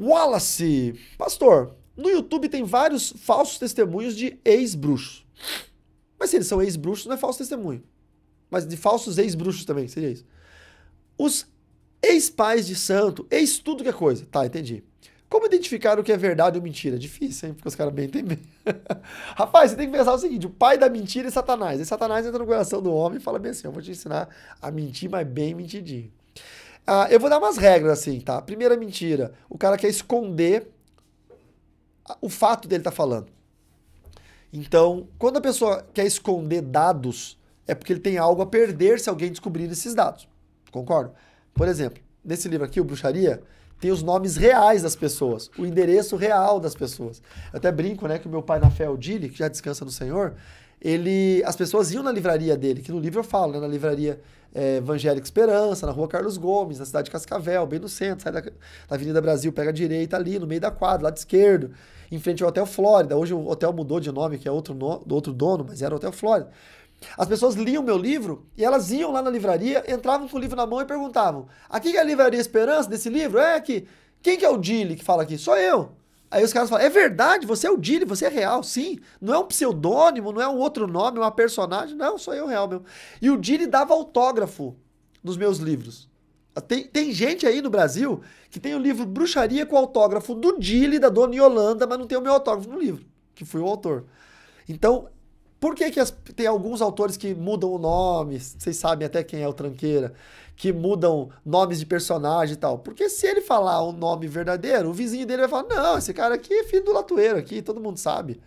Wallace, pastor, no YouTube tem vários falsos testemunhos de ex-bruxos. Mas se eles são ex-bruxos, não é falso testemunho. Mas de falsos ex-bruxos também, seria isso. Os ex-pais de santo, ex-tudo que é coisa. Tá, entendi. Como identificar o que é verdade ou mentira? Difícil, hein? Porque os caras bem entendem. Rapaz, você tem que pensar o seguinte: o pai da mentira é Satanás. E Satanás entra no coração do homem e fala bem assim: eu vou te ensinar a mentir, mas bem mentidinho. Ah, eu vou dar umas regras assim, tá? Primeira mentira: o cara quer esconder o fato dele estar tá falando. Então, quando a pessoa quer esconder dados, é porque ele tem algo a perder se alguém descobrir esses dados. Concordo? Por exemplo, nesse livro aqui, o Bruxaria, tem os nomes reais das pessoas, o endereço real das pessoas. Eu até brinco, né, que o meu pai na fé, o Dili, que já descansa no Senhor, ele, as pessoas iam na livraria dele, que no livro eu falo, né, na livraria é, Evangélica Esperança, na rua Carlos Gomes, na cidade de Cascavel, bem no centro, sai da, da Avenida Brasil, pega a direita ali, no meio da quadra, lado esquerdo, em frente ao Hotel Flórida. Hoje o hotel mudou de nome, que é outro, no, outro dono, mas era o Hotel Flórida. As pessoas liam meu livro e elas iam lá na livraria, entravam com o livro na mão e perguntavam: aqui que é a livraria Esperança desse livro? É aqui. Quem que é o Dili que fala aqui? Sou eu. Aí os caras falam: é verdade, você é o Dili, você é real, sim. Não é um pseudônimo, não é um outro nome, é uma personagem. Não, sou eu real meu E o Dili dava autógrafo nos meus livros. Tem, tem gente aí no Brasil que tem o livro Bruxaria com autógrafo do Dili, da Dona Yolanda, mas não tem o meu autógrafo no livro, que fui o autor. Então, por que, que as, tem alguns autores que mudam o nome? Vocês sabem até quem é o Tranqueira, que mudam nomes de personagem e tal. Porque se ele falar o um nome verdadeiro, o vizinho dele vai falar: não, esse cara aqui é filho do latoeiro aqui, todo mundo sabe.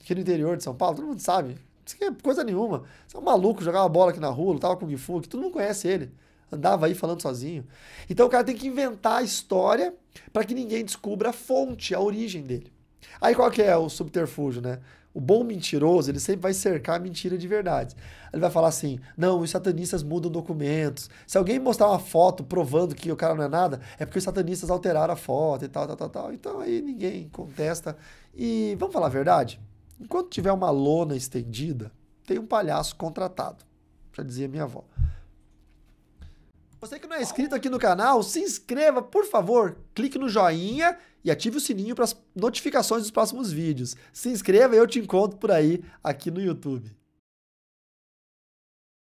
Aqui no interior de São Paulo, todo mundo sabe. Isso é coisa nenhuma. Você é um maluco, jogava bola aqui na rua, lutava com o Gifu, que todo mundo conhece ele. Andava aí falando sozinho. Então o cara tem que inventar a história para que ninguém descubra a fonte, a origem dele. Aí qual que é o subterfúgio, né? O bom mentiroso, ele sempre vai cercar a mentira de verdade. Ele vai falar assim: não, os satanistas mudam documentos. Se alguém mostrar uma foto provando que o cara não é nada, é porque os satanistas alteraram a foto e tal, tal, tal, tal. Então aí ninguém contesta. E vamos falar a verdade? Enquanto tiver uma lona estendida, tem um palhaço contratado. Já dizia minha avó. Você que não é inscrito aqui no canal, se inscreva, por favor. Clique no joinha e ative o sininho para as notificações dos próximos vídeos. Se inscreva e eu te encontro por aí aqui no YouTube.